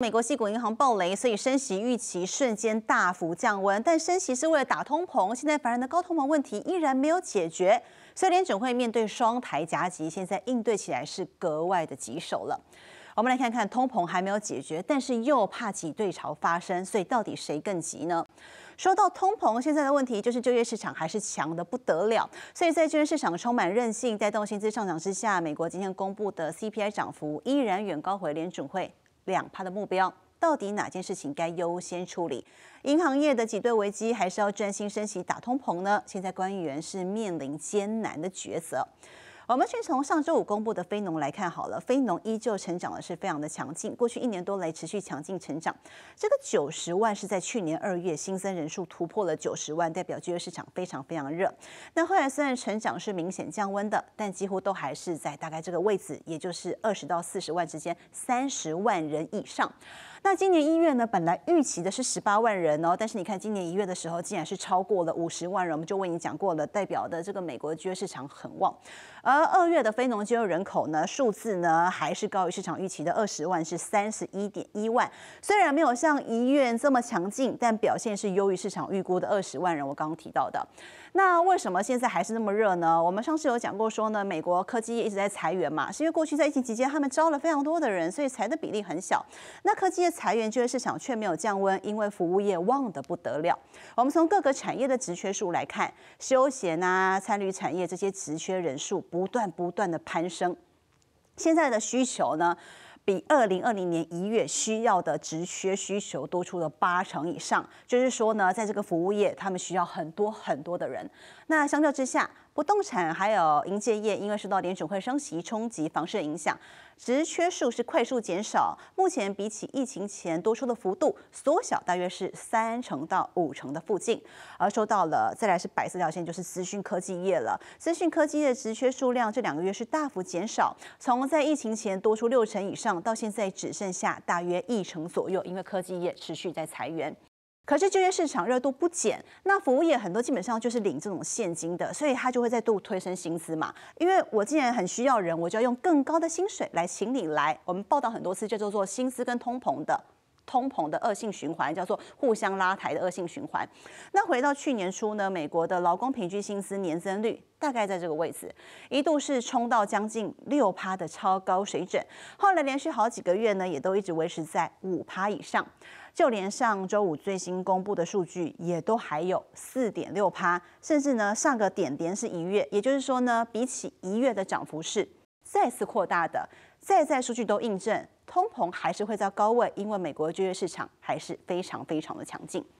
美国系股银行暴雷，所以升息预期瞬间大幅降温。但升息是为了打通膨，现在烦人的高通膨问题依然没有解决，所以联准会面对双台夹击，现在应对起来是格外的棘手了。我们来看看，通膨还没有解决，但是又怕挤兑潮发生，所以到底谁更急呢？说到通膨，现在的问题就是就业市场还是强的不得了，所以在就业市场充满韧性，带动薪资上涨之下，美国今天公布的 CPI 涨幅依然远高回联准会。两趴的目标，到底哪件事情该优先处理？银行业的挤兑危机，还是要专心升级打通膨呢？现在官员是面临艰难的抉择。我们先从上周五公布的非农来看，好了，非农依旧成长的是非常的强劲，过去一年多来持续强劲成长。这个九十万是在去年二月新增人数突破了九十万，代表就业市场非常非常热。那后来虽然成长是明显降温的，但几乎都还是在大概这个位置，也就是二十到四十万之间，三十万人以上。那今年一月呢，本来预期的是十八万人哦，但是你看今年一月的时候，竟然是超过了五十万人。我们就为你讲过了，代表的这个美国的就业市场很旺，呃，而二月的非农就业人口呢，数字呢还是高于市场预期的二十万，是三十一点一万。虽然没有像一月这么强劲，但表现是优于市场预估的二十万人。我刚刚提到的，那为什么现在还是那么热呢？我们上次有讲过说呢，美国科技业一直在裁员嘛，是因为过去在疫情期间他们招了非常多的人，所以裁的比例很小。那科技业裁员，就业市场却没有降温，因为服务业旺得不得了。我们从各个产业的职缺数来看，休闲啊、餐饮产业这些职缺人数不。断不断的攀升，现在的需求呢，比二零二零年一月需要的直缺需求多出了八成以上，就是说呢，在这个服务业，他们需要很多很多的人。那相较之下，不动产还有银建业，因为受到连署会升息冲击，房市影响，职缺数是快速减少。目前比起疫情前多出的幅度缩小，大约是三成到五成的附近。而说到了再来是白色条线，就是资讯科技业了。资讯科技业职缺数量这两个月是大幅减少，从在疫情前多出六成以上，到现在只剩下大约一成左右，因为科技业持续在裁员。可是就业市场热度不减，那服务业很多基本上就是领这种现金的，所以他就会再度推升薪资嘛。因为我既然很需要人，我就要用更高的薪水来请你来。我们报道很多次，叫做做薪资跟通膨的。通膨的恶性循环叫做互相拉抬的恶性循环。那回到去年初呢，美国的劳工平均薪资年增率大概在这个位置，一度是冲到将近六趴的超高水准，后来连续好几个月呢，也都一直维持在五趴以上。就连上周五最新公布的数据，也都还有四点六趴，甚至呢，上个点点是一月，也就是说呢，比起一月的涨幅是再次扩大的。再在数据都印证。通膨还是会在高位，因为美国就业市场还是非常非常的强劲。